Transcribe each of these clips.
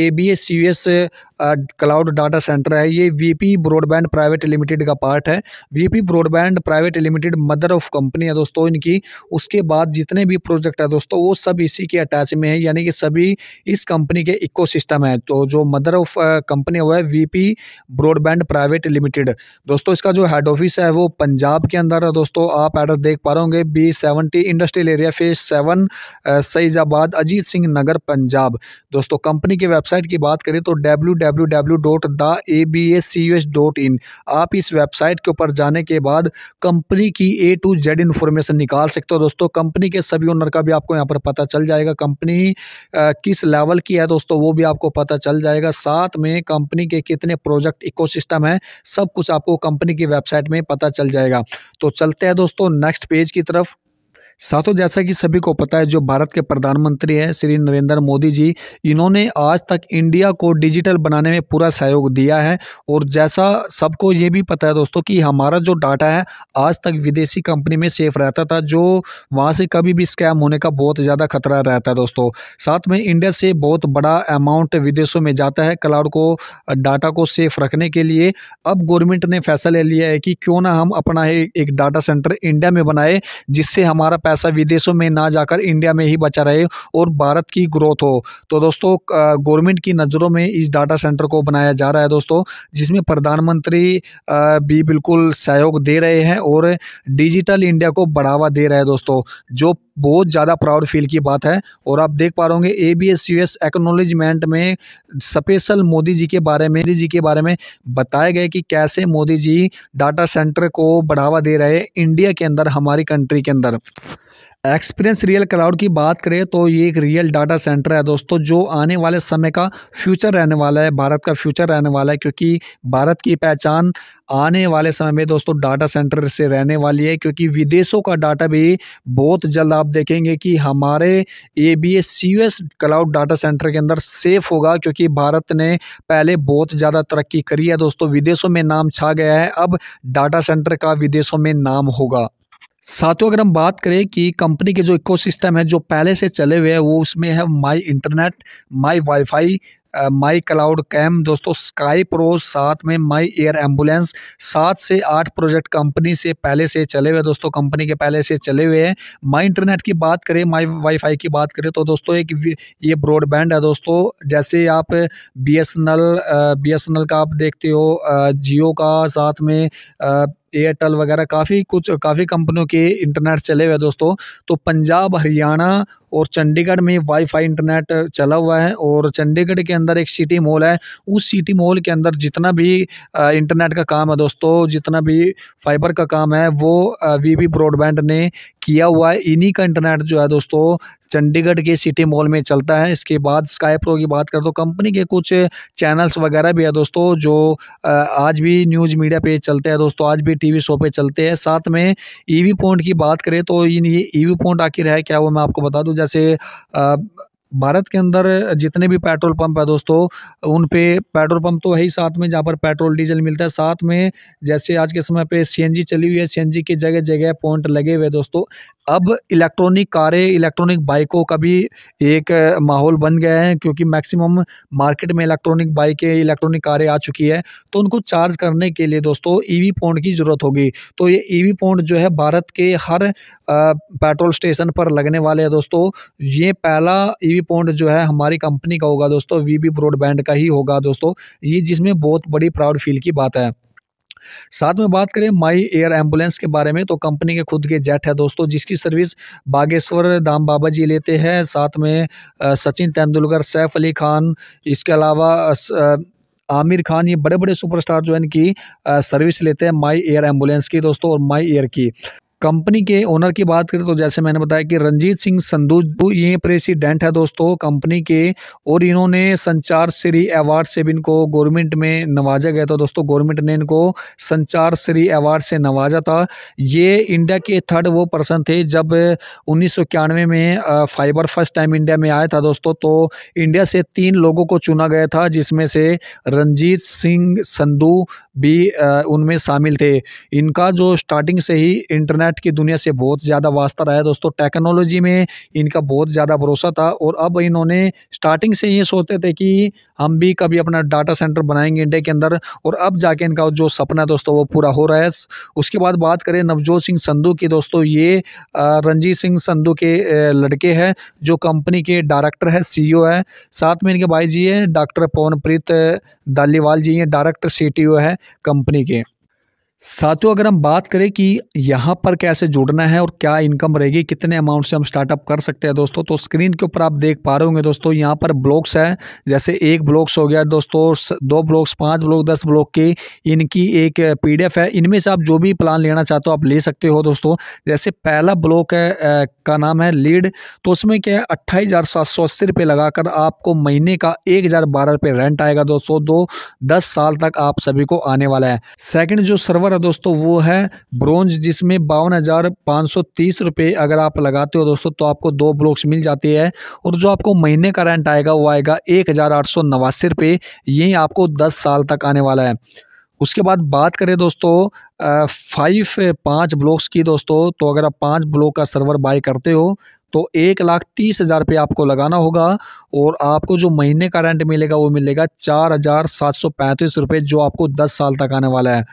ए B S U S cloud data centre है ये VP broadband private limited का part है VP broadband private limited mother of company है दोस्तों इनकी उसके बाद जितने भी प्रोजेक्ट है दोस्तों वो सब इसी के अटैच में है यानी कि सभी इस कंपनी के इको है तो जो मदर ऑफ कंपनी वो है वीपी ब्रॉडबैंड प्राइवेट लिमिटेड दोस्तों इसका जो हेड ऑफिस है वो पंजाब के अंदर है दोस्तों आप एड्रेस देख पा रहे होंगे B seventy industrial area phase seven Sahibzada Ajit Singh Nagar Punjab दोस्तों कंपनी की वेबसाइट की बात करें तो W W W dot the A B S C H dot in आप इस वेबसाइट के ऊपर जाने के बाद कंपनी की ए टू जेड इन्फॉर्मेशन निकाल सकते हो दोस्तों कंपनी के सभी ओनर का भी आपको यहाँ पर पता चल जाएगा कंपनी किस लेवल की है दोस्तों वो भी आपको पता चल जाएगा साथ में कंपनी के कितने प्रोजेक्ट इकोसिस्टम है सब कुछ आपको कंपनी की वेबसाइट में पता चल जाएगा तो चलते हैं दोस्तों नेक्स्ट पेज की तरफ साथियों जैसा कि सभी को पता है जो भारत के प्रधानमंत्री हैं श्री नरेंद्र मोदी जी इन्होंने आज तक इंडिया को डिजिटल बनाने में पूरा सहयोग दिया है और जैसा सबको ये भी पता है दोस्तों कि हमारा जो डाटा है आज तक विदेशी कंपनी में सेफ रहता था जो वहाँ से कभी भी स्कैम होने का बहुत ज़्यादा खतरा रहता है दोस्तों साथ में इंडिया से बहुत बड़ा अमाउंट विदेशों में जाता है क्लाउड को डाटा को सेफ रखने के लिए अब गवर्नमेंट ने फैसला लिया है कि क्यों ना हम अपना एक डाटा सेंटर इंडिया में बनाए जिससे हमारा पैसा विदेशों में ना जाकर इंडिया में ही बचा रहे और भारत की ग्रोथ हो तो दोस्तों गवर्नमेंट की नज़रों में इस डाटा सेंटर को बनाया जा रहा है दोस्तों जिसमें प्रधानमंत्री भी बिल्कुल सहयोग दे रहे हैं और डिजिटल इंडिया को बढ़ावा दे रहे हैं दोस्तों जो बहुत ज़्यादा प्राउड फील की बात है और आप देख पा रहे A B S U S acknowledgement में स्पेशल मोदी जी के बारे में मोदी जी के बारे में बताए गए कि कैसे मोदी जी डाटा सेंटर को बढ़ावा दे रहे हैं इंडिया के अंदर हमारी कंट्री के अंदर एक्सपीरियंस रियल क्लाउड की बात करें तो ये एक रियल डाटा सेंटर है दोस्तों जो आने वाले समय का फ्यूचर रहने वाला है भारत का फ्यूचर रहने वाला है क्योंकि भारत की पहचान आने वाले समय में दोस्तों डाटा सेंटर से रहने वाली है क्योंकि विदेशों का डाटा भी बहुत जल्द आप देखेंगे कि हमारे A B S C S cloud data centre के अंदर सेफ होगा क्योंकि भारत ने पहले बहुत ज़्यादा तरक्की करी है दोस्तों विदेशों में नाम छा गया है अब डाटा सेंटर का विदेशों में नाम होगा साथियों अगर हम बात करें कि कंपनी के जो इकोसिस्टम है जो पहले से चले हुए हैं वो उसमें है my internet my WiFi my cloud cam दोस्तों स्काई प्रो साथ में माई एयर एम्बुलेंस सात से आठ प्रोजेक्ट कंपनी से पहले से चले हुए दोस्तों कंपनी के पहले से चले हुए हैं माई इंटरनेट की बात करें माई वाईफाई की बात करें तो दोस्तों एक ये ब्रॉडबैंड है दोस्तों जैसे आप B S N L B S N L का आप देखते हो जियो का साथ में एयरटेल वगैरह काफ़ी कुछ काफ़ी कंपनियों के इंटरनेट चले हुए दोस्तों तो पंजाब हरियाणा और चंडीगढ़ में वाईफाई इंटरनेट चला हुआ है और चंडीगढ़ के अंदर एक सिटी मॉल है उस सिटी मॉल के अंदर जितना भी इंटरनेट का काम है दोस्तों जितना भी फाइबर का काम है वो वी वी ब्रॉडबैंड ने किया हुआ है इन्हीं का इंटरनेट जो है दोस्तों चंडीगढ़ के सिटी मॉल में चलता है इसके बाद स्काई प्रो की बात कर तो कंपनी के कुछ चैनल्स वगैरह भी है दोस्तों जो आज भी न्यूज़ मीडिया पे चलते हैं दोस्तों आज भी टीवी शो पे चलते हैं साथ में ईवी e पॉइंट की बात करें तो इन ईवी पॉइंट e आखिर है क्या वो मैं आपको बता दूँ जैसे भारत के अंदर जितने भी पेट्रोल पंप है दोस्तों उन पे पेट्रोल पंप तो है ही साथ में जहाँ पर पेट्रोल डीजल मिलता है साथ में जैसे आज के समय पे सीएनजी चली हुई है सीएनजी की जगह जगह पॉइंट लगे हुए दोस्तों अब इलेक्ट्रॉनिक कारें इलेक्ट्रॉनिक बाइकों का भी एक माहौल बन गया है क्योंकि मैक्सिमम मार्केट में इलेक्ट्रॉनिक बाइकें इलेक्ट्रॉनिक कारें आ चुकी है तो उनको चार्ज करने के लिए दोस्तों ईवी वी की ज़रूरत होगी तो ये ईवी वी जो है भारत के हर पेट्रोल स्टेशन पर लगने वाले हैं दोस्तों ये पहला ई वी जो है हमारी कंपनी का होगा दोस्तों वी ब्रॉडबैंड का ही होगा दोस्तों ये जिसमें बहुत बड़ी प्राउड फील की बात है साथ में बात करें माई एयर एम्बुलेंस के बारे में तो कंपनी के खुद के जेट है दोस्तों जिसकी सर्विस बागेश्वर दाम बाबा जी लेते हैं साथ में सचिन तेंदुलकर सैफ अली खान इसके अलावा आमिर खान ये बड़े बड़े सुपरस्टार जो है इनकी सर्विस लेते हैं माई एयर एम्बुलेंस की दोस्तों और माई एयर की कंपनी के ओनर की बात करें तो जैसे मैंने बताया कि रंजीत सिंह संधु ये प्रेसिडेंट है दोस्तों कंपनी के और इन्होंने संचार श्री अवार्ड से भी इनको गवर्नमेंट में नवाजा गया था दोस्तों गवर्नमेंट ने इनको संचार श्री अवार्ड से नवाजा था ये इंडिया के थर्ड वो पर्सन थे जब उन्नीस में फाइबर फर्स्ट टाइम इंडिया में आया था दोस्तों तो इंडिया से तीन लोगों को चुना गया था जिसमें से रंजीत सिंह संधु भी उनमें शामिल थे इनका जो स्टार्टिंग से ही इंटरनेट इंटरनेट की दुनिया से बहुत ज़्यादा वास्ता रहा है दोस्तों टेक्नोलॉजी में इनका बहुत ज़्यादा भरोसा था और अब इन्होंने स्टार्टिंग से ये सोचते थे कि हम भी कभी अपना डाटा सेंटर बनाएंगे इंडिया के अंदर और अब जाके इनका जो सपना है दोस्तों वो पूरा हो रहा है उसके बाद बात करें नवजोत सिंह संधू की दोस्तों ये रंजीत सिंह संधू के लड़के हैं जो कंपनी के डायरेक्टर है सी e है साथ में इनके भाई जी हैं डॉक्टर पवनप्रीत दालीवाल जी हैं डायरेक्टर सी है कंपनी के साथियों अगर हम बात करें कि यहाँ पर कैसे जुड़ना है और क्या इनकम रहेगी कितने अमाउंट से हम स्टार्टअप कर सकते हैं दोस्तों तो स्क्रीन के ऊपर आप देख पा रहे होंगे दोस्तों यहाँ पर ब्लॉक्स है जैसे एक ब्लॉक्स हो गया दोस्तों दो ब्लॉक्स पाँच ब्लॉक दस ब्लॉक के इनकी एक पीडीएफ है इनमें से आप जो भी प्लान लेना चाहते हो आप ले सकते हो दोस्तों जैसे पहला ब्लॉक है का नाम है लीड तो उसमें क्या है अट्ठाईस हज़ार सात सौ अस्सी रुपये लगाकर आपको महीने का एक हज़ार बारह रुपये रेंट आएगा दोस्तों दो दस साल तक आप सभी को आने वाला है सेकेंड जो सर्व कवर है दोस्तों वो है ब्रोंज जिसमें बावन हज़ार पाँच सौ तीस रुपये अगर आप लगाते हो दोस्तों तो आपको दो ब्लॉक्स मिल जाती है और जो आपको महीने का रेंट आएगा वो आएगा एक हज़ार आठ सौ नवासी रुपये यही आपको दस साल तक आने वाला है उसके बाद बात करें दोस्तों फाइव पाँच ब्लॉक्स की दोस्तों तो अगर आप पाँच ब्लॉक का सर्वर बाय करते हो तो एक लाख तीस हज़ार रुपये आपको लगाना होगा और आपको जो महीने का रेंट मिलेगा वो मिलेगा चार हज़ार सात सौ पैंतीस रुपये जो आपको दस साल तक आने वाला है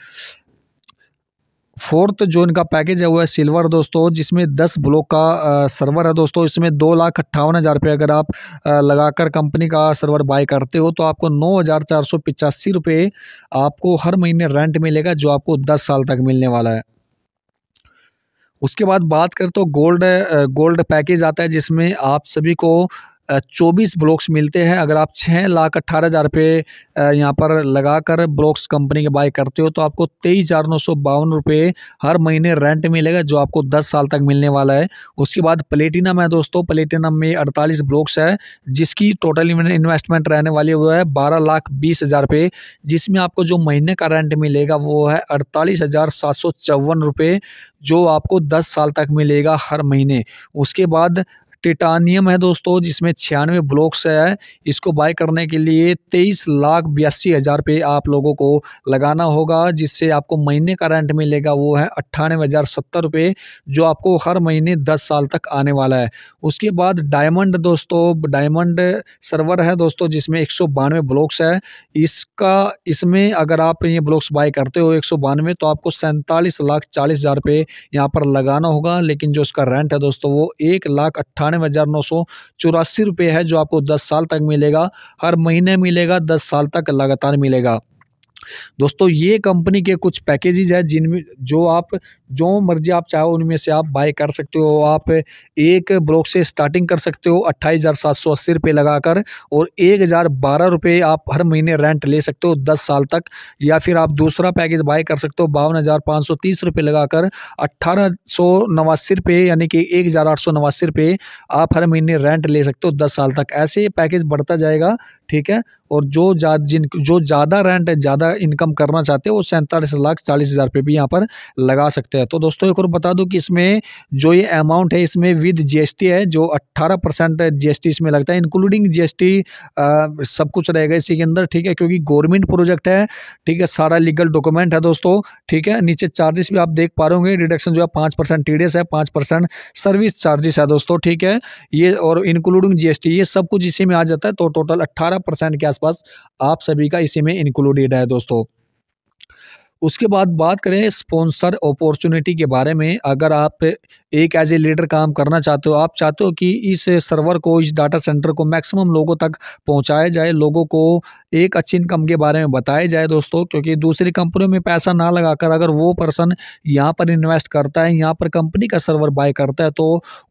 फोर्थ जो इनका पैकेज है वो है सिल्वर दोस्तों जिसमें दस ब्लॉक का आ, सर्वर है दोस्तों इसमें दो लाख अट्ठावन हज़ार रुपये अगर आप लगाकर कंपनी का सर्वर बाय करते हो तो आपको नौ हज़ार चार सौ पिचासी रुपये आपको हर महीने रेंट मिलेगा जो आपको दस साल तक मिलने वाला है उसके बाद बात कर तो गोल्ड गोल्ड पैकेज आता है जिसमें आप सभी को चौबीस ब्लॉक्स मिलते हैं अगर आप छः लाख अट्ठारह हज़ार रुपये यहाँ पर लगा कर ब्लॉक्स कंपनी के बाय करते हो तो आपको तेईस हज़ार नौ सौ बावन रुपये हर महीने रेंट मिलेगा जो आपको दस साल तक मिलने वाला है उसके बाद प्लेटिनम है दोस्तों प्लेटिनम में अड़तालीस ब्लॉक्स है जिसकी टोटल इन्वेस्टमेंट रहने वाली वो है बारह लाख बीस हज़ार रुपये जिसमें आपको जो महीने का रेंट मिलेगा वो है अड़तालीस हज़ार सात सौ चौवन रुपये जो आपको दस साल तक मिलेगा हर महीने उसके बाद टिटानियम है दोस्तों जिसमें छियानवे ब्लॉक्स है इसको बाय करने के लिए तेईस लाख बयासी हज़ार पे आप लोगों को लगाना होगा जिससे आपको महीने का रेंट मिलेगा वो है अट्ठानवे हज़ार सत्तर रुपये जो आपको हर महीने दस साल तक आने वाला है उसके बाद डायमंड दोस्तों डायमंड सर्वर है दोस्तों जिसमें एक सौ बानवे ब्लॉक्स है इसका इसमें अगर आप ये ब्लॉक्स बाय करते हो एक सौ बानवे तो आपको सैंतालीस लाख चालीस हज़ार रुपये यहाँ पर लगाना होगा लेकिन जो उसका रेंट है दोस्तों वो एक लाख अट्ठानवे अट्ठानवे हज़ार नौ सौ चौरासी रुपये है जो आपको दस साल तक मिलेगा हर महीने मिलेगा दस साल तक लगातार मिलेगा दोस्तों ये कंपनी के कुछ पैकेजेज हैं जिनमें जो आप जो मर्जी आप चाहो उनमें से आप बाय कर सकते हो आप एक ब्लॉक से स्टार्टिंग कर सकते हो अट्ठाईस हज़ार सात सौ अस्सी रुपये लगाकर और एक हज़ार बारह रुपये आप हर महीने रेंट ले सकते हो दस साल तक या फिर आप दूसरा पैकेज बाय कर सकते हो बावन हज़ार पाँच सौ तीस रुपये लगाकर अट्ठारह सौ नवासी रुपये यानी कि एक हज़ार आठ सौ नवासी रुपये आप हर महीने रेंट ले सकते हो दस साल तक ऐसे पैकेज बढ़ता जाएगा ठीक है और जो जा जिन जो ज़्यादा रेंट है ज़्यादा इनकम करना चाहते हैं वो सैंतालीस लाख चालीस हज़ार रुपये भी यहाँ पर लगा सकते हैं तो दोस्तों एक और बता दूँ कि इसमें जो ये अमाउंट है इसमें विद जी है जो अट्ठारह परसेंट जी इसमें लगता है इंक्लूडिंग जीएसटी सब कुछ रहेगा इसी के अंदर ठीक है क्योंकि गवर्नमेंट प्रोजेक्ट है ठीक है सारा लीगल डॉक्यूमेंट है दोस्तों ठीक है नीचे चार्जेस भी आप देख पा रहे होंगे रिडक्शन जो है पाँच परसेंट टी है पाँच परसेंट सर्विस चार्जेस है दोस्तों ठीक है ये और इंक्लूडिंग जी ये सब कुछ इसी में आ जाता है तो टोटल अट्ठारह परसेंट के आसपास आप सभी का इसी में इंक्लूडेड है दोस्तों उसके बाद बात करें स्पॉन्सर अपॉर्चुनिटी के बारे में अगर आप एक एज ए लीडर काम करना चाहते हो आप चाहते हो कि इस सर्वर को इस डाटा सेंटर को मैक्सिमम लोगों तक पहुंचाया जाए लोगों को एक अच्छी इनकम के बारे में बताया जाए दोस्तों क्योंकि दूसरी कंपनियों में पैसा ना लगाकर अगर वो पर्सन यहाँ पर इन्वेस्ट करता है यहाँ पर कंपनी का सर्वर बाय करता है तो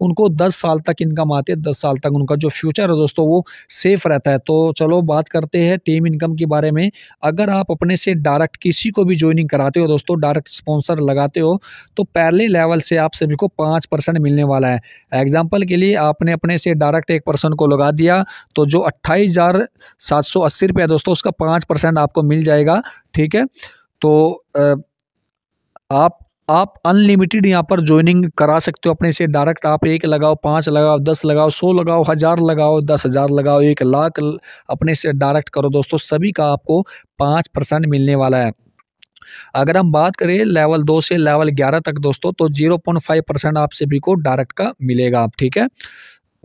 उनको दस साल तक इनकम आती है दस साल तक उनका जो फ्यूचर है दोस्तों वो सेफ रहता है तो चलो बात करते हैं टीम इनकम के बारे में अगर आप अपने से डायरेक्ट किसी को भी ज्वाइन ट्रेनिंग कराते हो दोस्तों डायरेक्ट स्पॉन्सर लगाते हो तो पहले लेवल से आप सभी को पाँच परसेंट मिलने वाला है एग्जांपल के लिए आपने अपने से डायरेक्ट एक पर्सन को लगा दिया तो जो अट्ठाईस हज़ार सात सौ अस्सी रुपये दोस्तों उसका पाँच परसेंट आपको मिल जाएगा ठीक है तो आप आप अनलिमिटेड यहाँ पर ज्वाइनिंग करा सकते हो अपने से डायरेक्ट आप एक लगाओ पाँच लगाओ दस लगाओ सौ लगाओ हज़ार लगाओ दस हज़ार लगाओ एक लाख अपने से डायरेक्ट करो दोस्तों सभी का आपको पाँच परसेंट मिलने वाला है अगर हम बात करें लेवल दो से लेवल ग्यारह तक दोस्तों तो जीरो पॉइंट फाइव परसेंट आप सभी को डायरेक्ट का मिलेगा आप ठीक है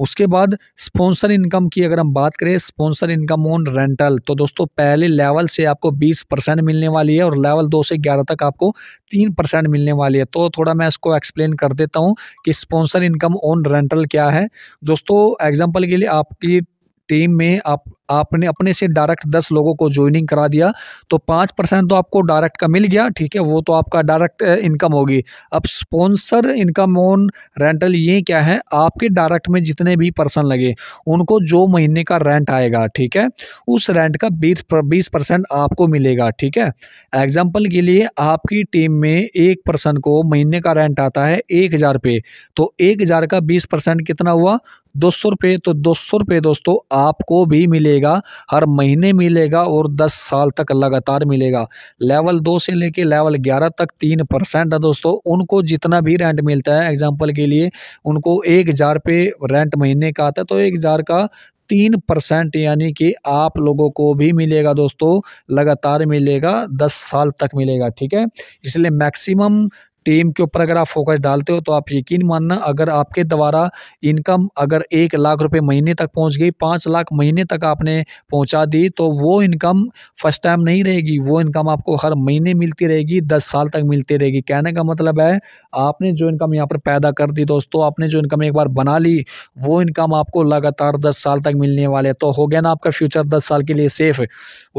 उसके बाद स्पॉन्सर इनकम की अगर हम बात करें स्पॉन्सर इनकम ऑन रेंटल तो दोस्तों पहले लेवल से आपको 20 परसेंट मिलने वाली है और लेवल दो से ग्यारह तक आपको तीन परसेंट मिलने वाली है तो थोड़ा मैं इसको एक्सप्लेन कर देता हूँ कि स्पॉन्सर इनकम ऑन रेंटल क्या है दोस्तों एग्जाम्पल के लिए आपकी टीम में आप आपने अपने से डायरेक्ट दस लोगों को ज्वाइनिंग करा दिया तो पाँच परसेंट तो आपको डायरेक्ट का मिल गया ठीक है वो तो आपका डायरेक्ट इनकम होगी अब स्पॉन्सर इनकम ऑन रेंटल ये क्या है आपके डायरेक्ट में जितने भी पर्सन लगे उनको जो महीने का रेंट आएगा ठीक है उस रेंट का बीस बीस परसेंट आपको मिलेगा ठीक है एग्जाम्पल के लिए आपकी टीम में एक पर्सन को महीने का रेंट आता है एक हज़ार पे तो एक हज़ार का बीस परसेंट कितना हुआ दो सौ रुपये तो दो सौ रुपये दोस्तों आपको भी मिलेगा मिलेगा हर महीने मिलेगा और 10 साल तक लगातार मिलेगा लेवल दो से लेके लेवल 11 तक तीन परसेंट है दोस्तों उनको जितना भी रेंट मिलता है एग्जांपल के लिए उनको एक हज़ार पे रेंट महीने का आता है तो एक हज़ार का तीन परसेंट यानी कि आप लोगों को भी मिलेगा दोस्तों लगातार मिलेगा दस साल तक मिलेगा ठीक है इसलिए मैक्सिमम टीम के ऊपर अगर आप फोकस डालते हो तो आप यकीन मानना अगर आपके द्वारा इनकम अगर एक लाख रुपए महीने तक पहुंच गई पाँच लाख महीने तक आपने पहुंचा दी तो वो इनकम फर्स्ट टाइम नहीं रहेगी वो इनकम आपको हर महीने मिलती रहेगी दस साल तक मिलती रहेगी कहने का मतलब है आपने जो इनकम यहाँ पर पैदा कर दी दोस्तों आपने जो इनकम एक बार बना ली वो इनकम आपको लगातार दस साल तक मिलने वाले तो हो गया ना आपका फ्यूचर दस साल के लिए सेफ़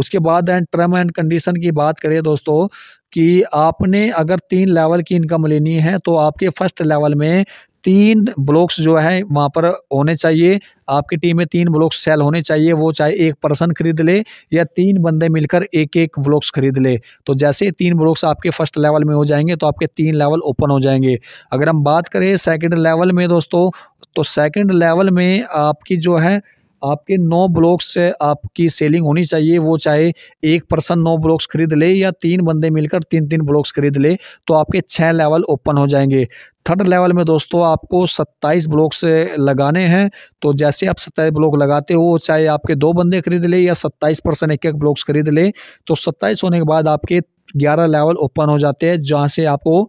उसके बाद एंड टर्म एंड कंडीशन की बात करें दोस्तों कि आपने अगर तीन लेवल की इनकम लेनी है तो आपके फर्स्ट लेवल में तीन ब्लॉक्स जो है वहाँ पर होने चाहिए आपकी टीम में तीन ब्लॉक्स सेल होने चाहिए वो चाहे एक पर्सन खरीद ले या तीन बंदे मिलकर एक एक ब्लॉक्स खरीद ले तो जैसे ही तीन ब्लॉक्स आपके फर्स्ट लेवल में हो जाएंगे तो आपके तीन लेवल ओपन हो जाएंगे अगर हम बात करें सेकंड लेवल में दोस्तों तो सेकंड लेवल में आपकी जो है आपके नौ ब्लॉक्स से आपकी सेलिंग होनी चाहिए वो चाहे एक पर्सन नौ ब्लॉक्स खरीद ले या तीन बंदे मिलकर तीन तीन ब्लॉक्स खरीद ले तो आपके छः लेवल ओपन हो जाएंगे थर्ड लेवल में दोस्तों आपको सत्ताईस ब्लॉक्स लगाने हैं तो जैसे आप सत्ताईस ब्लॉक लगाते हो चाहे आपके दो बंदे खरीद ले या सत्ताईस परसेंट एक एक ब्लॉक्स खरीद ले तो सत्ताईस होने के बाद आपके 11 लेवल ओपन हो जाते हैं जहाँ से आपको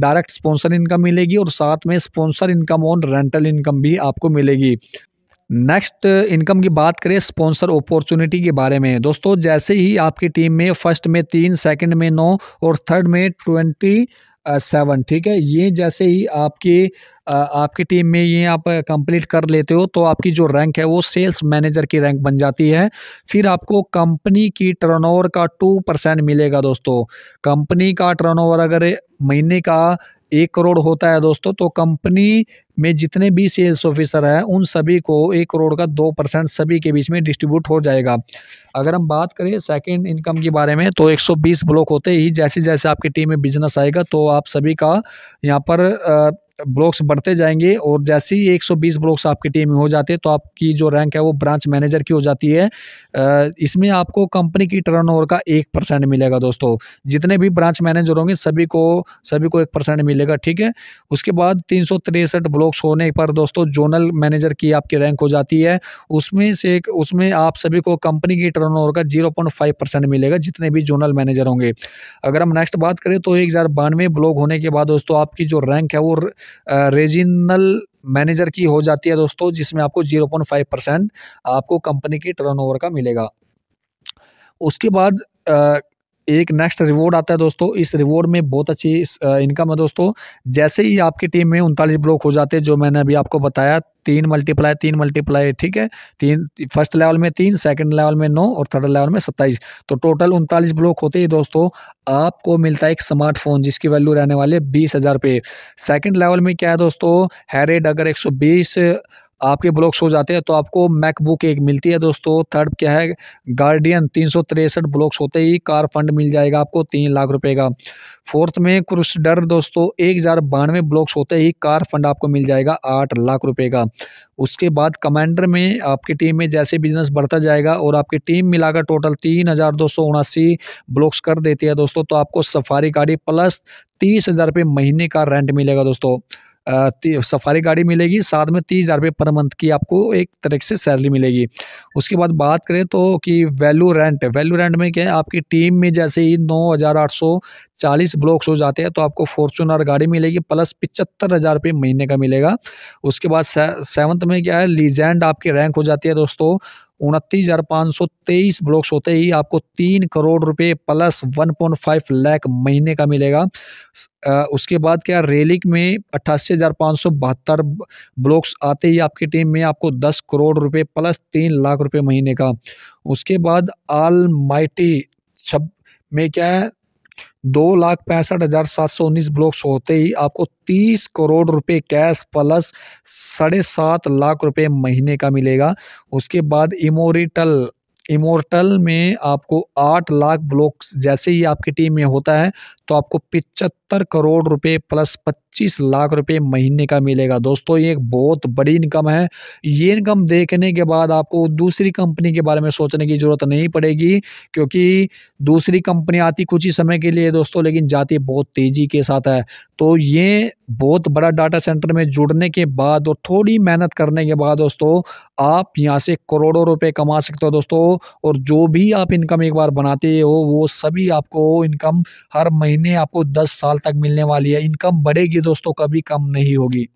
डायरेक्ट स्पॉन्सर इनकम मिलेगी और साथ में स्पॉन्सर इनकम और रेंटल इनकम भी आपको मिलेगी नेक्स्ट इनकम की बात करें स्पॉन्सर अपॉर्चुनिटी के बारे में दोस्तों जैसे ही आपकी टीम में फर्स्ट में तीन सेकंड में नौ और थर्ड में ट्वेंटी सेवन ठीक है ये जैसे ही आपकी आपकी टीम में ये आप कंप्लीट कर लेते हो तो आपकी जो रैंक है वो सेल्स मैनेजर की रैंक बन जाती है फिर आपको कंपनी की टर्नओवर का टू परसेंट मिलेगा दोस्तों कंपनी का टर्नओवर अगर महीने का एक करोड़ होता है दोस्तों तो कंपनी में जितने भी सेल्स ऑफिसर हैं उन सभी को एक करोड़ का दो परसेंट सभी के बीच में डिस्ट्रीब्यूट हो जाएगा अगर हम बात करें सेकंड इनकम के बारे में तो 120 ब्लॉक होते ही जैसे जैसे आपकी टीम में बिजनेस आएगा तो आप सभी का यहाँ पर आ, ब्लॉक्स बढ़ते जाएंगे और जैसे ही 120 ब्लॉक्स आपकी टीम में हो जाते हैं तो आपकी जो रैंक है वो ब्रांच मैनेजर की हो जाती है इसमें आपको कंपनी की टर्नओवर का एक परसेंट मिलेगा दोस्तों जितने भी ब्रांच मैनेजर होंगे सभी को सभी को एक परसेंट मिलेगा ठीक है उसके बाद तीन ब्लॉक्स होने पर दोस्तों जोनल मैनेजर की आपकी रैंक हो जाती है उसमें से उसमें आप सभी को कंपनी की टर्न का जीरो मिलेगा जितने भी जोनल मैनेजर होंगे अगर हम नेक्स्ट बात करें तो एक ब्लॉक होने के बाद दोस्तों आपकी जो रैंक है वो रीजनल मैनेजर की हो जाती है दोस्तों जिसमें आपको जीरो पॉइंट फाइव परसेंट आपको कंपनी की टर्नओवर का मिलेगा उसके बाद एक नेक्स्ट रिवॉर्ड आता है दोस्तों इस रिवॉर्ड में बहुत अच्छी इनकम है दोस्तों जैसे ही आपकी टीम में उनतालीस ब्लॉक हो जाते हैं जो मैंने अभी आपको बताया तीन मल्टीप्लाई तीन मल्टीप्लाई ठीक है तीन फर्स्ट लेवल में तीन सेकंड लेवल में नौ और थर्ड लेवल में सत्ताईस तो टोटल उनतालीस ब्लॉक होते ही दोस्तों आपको मिलता है एक स्मार्टफोन जिसकी वैल्यू रहने वाले बीस हज़ार रुपये सेकेंड लेवल में क्या है दोस्तों हैरेड अगर एक सौ बीस आपके ब्लॉक शो जाते हैं तो आपको मैकबुक एक मिलती है दोस्तों थर्ड क्या है गार्डियन तीन सौ तिरसठ ब्लॉक्स होते ही कार फंड मिल जाएगा आपको तीन लाख रुपए का फोर्थ में क्रूसडर दोस्तों एक हज़ार बानवे ब्लॉक्स होते ही कार फंड आपको मिल जाएगा आठ लाख रुपए का उसके बाद कमांडर में आपकी टीम में जैसे बिजनेस बढ़ता जाएगा और आपकी टीम मिलाकर टोटल तीन हज़ार दो सौ उनासी ब्लॉक्स कर देती है दोस्तों तो आपको सफारी गाड़ी प्लस तीस हज़ार रुपये महीने का रेंट मिलेगा दोस्तों सफारी गाड़ी मिलेगी साथ में तीस हज़ार रुपये पर मंथ की आपको एक तरह से सैलरी मिलेगी उसके बाद बात करें तो कि वैल्यू रेंट वैल्यू रेंट में क्या है आपकी टीम में जैसे ही नौ हज़ार आठ सौ चालीस ब्लॉक्स हो जाते हैं तो आपको फॉर्चूनर गाड़ी मिलेगी प्लस पिचहत्तर हज़ार रुपये महीने का मिलेगा उसके बाद सेवन्थ में क्या है लीजेंड आपकी रैंक हो जाती है दोस्तों उनतीस हज़ार पाँच सौ तेईस ब्लॉक्स होते ही आपको तीन करोड़ रुपए plus one point five lakh महीने का मिलेगा उसके बाद क्या रेलिक में अट्ठासी हज़ार पाँच सौ बहत्तर ब्लॉक्स आते ही आपकी टीम में आपको दस करोड़ रुपए प्लस तीन लाख रुपए महीने का उसके बाद आल माइटी छब में क्या है दो लाख पैंसठ हज़ार सात सौ उन्नीस ब्लॉक्स होते ही आपको तीस करोड़ रुपए कैश प्लस साढ़े सात लाख रुपए महीने का मिलेगा उसके बाद इमोरिटल इमोर्टल में आपको आठ लाख ब्लॉक्स जैसे ही आपकी टीम में होता है तो आपको पिचहत्तर करोड़ रुपए प्लस पच्चीस लाख रुपए महीने का मिलेगा दोस्तों ये एक बहुत बड़ी इनकम है ये इनकम देखने के बाद आपको दूसरी कंपनी के बारे में सोचने की ज़रूरत नहीं पड़ेगी क्योंकि दूसरी कंपनी आती कुछ ही समय के लिए दोस्तों लेकिन जाती बहुत तेज़ी के साथ है तो ये बहुत बड़ा डाटा सेंटर में जुड़ने के बाद और थोड़ी मेहनत करने के बाद दोस्तों आप यहाँ से करोड़ों रुपए कमा सकते हो दोस्तों और जो भी आप इनकम एक बार बनाते हो वो सभी आपको इनकम हर महीने आपको दस साल तक मिलने वाली है इनकम बढ़ेगी दोस्तों कभी कम नहीं होगी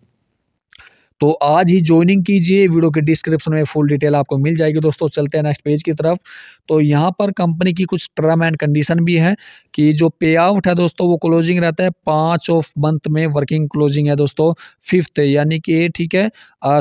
तो आज ही ज्वाइनिंग कीजिए वीडियो के डिस्क्रिप्शन में फुल डिटेल आपको मिल जाएगी दोस्तों चलते हैं नेक्स्ट पेज की तरफ तो यहाँ पर कंपनी की कुछ टर्म एंड कंडीशन भी है कि जो पे आउट है दोस्तों वो क्लोजिंग रहता है पाँच ऑफ मंथ में वर्किंग क्लोजिंग है दोस्तों फिफ्थ यानी कि ठीक है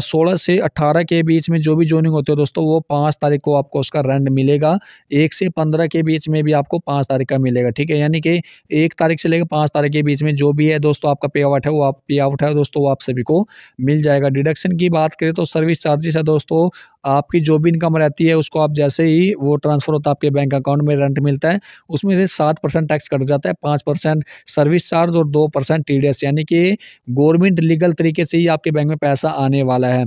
सोलह से अट्ठारह के बीच में जो भी ज्वाइनिंग होती है दोस्तों वो पाँच तारीख को आपको उसका रेंट मिलेगा एक से पंद्रह के बीच में भी आपको पाँच तारीख का मिलेगा ठीक है यानी कि एक तारीख से लेकर पाँच तारीख के बीच में जो भी है दोस्तों आपका पे आउट है वो आप पे आउट है दोस्तों वो आप सभी को मिल जाएगा जाएगा डिडक्शन की बात करें तो सर्विस चार्जेस है दोस्तों आपकी जो भी इनकम रहती है उसको आप जैसे ही वो ट्रांसफ़र होता है आपके बैंक अकाउंट में रेंट मिलता है उसमें से सात परसेंट टैक्स कट जाता है पाँच परसेंट सर्विस चार्ज और दो परसेंट टी यानी कि गवर्नमेंट लीगल तरीके से ही आपके बैंक में पैसा आने वाला है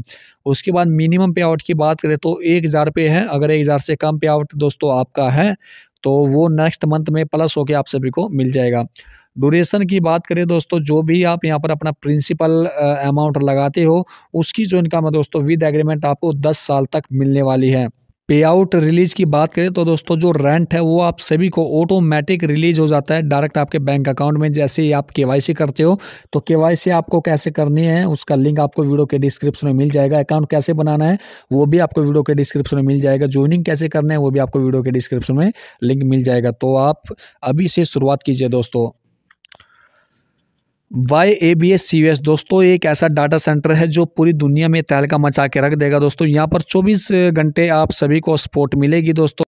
उसके बाद मिनिमम पे आउट की बात करें तो एक हज़ार पे है अगर एक हज़ार से कम पे आउट दोस्तों आपका है तो वो नेक्स्ट मंथ में प्लस होकर आप सभी को मिल जाएगा ड्यूरेशन की बात करें दोस्तों जो भी आप यहाँ पर अपना प्रिंसिपल अमाउंट लगाते हो उसकी जो इनकम मतलब है दोस्तों विद एग्रीमेंट आपको दस साल तक मिलने वाली है पे आउट रिलीज की बात करें तो दोस्तों जो रेंट है वो आप सभी को ऑटोमेटिक रिलीज हो जाता है डायरेक्ट आपके बैंक अकाउंट में जैसे ही आप के करते हो तो के आपको कैसे करनी है उसका लिंक आपको वीडियो के डिस्क्रिप्शन में मिल जाएगा अकाउंट कैसे बनाना है वो भी आपको वीडियो के डिस्क्रिप्शन में मिल जाएगा ज्वाइनिंग कैसे करना है वो भी आपको वीडियो के डिस्क्रिप्शन में लिंक मिल जाएगा तो आप अभी से शुरुआत कीजिए दोस्तों Y A B S C S दोस्तों एक ऐसा डाटा सेंटर है जो पूरी दुनिया में तहलका मचा के रख देगा दोस्तों यहाँ पर 24 घंटे आप सभी को सपोर्ट मिलेगी दोस्तों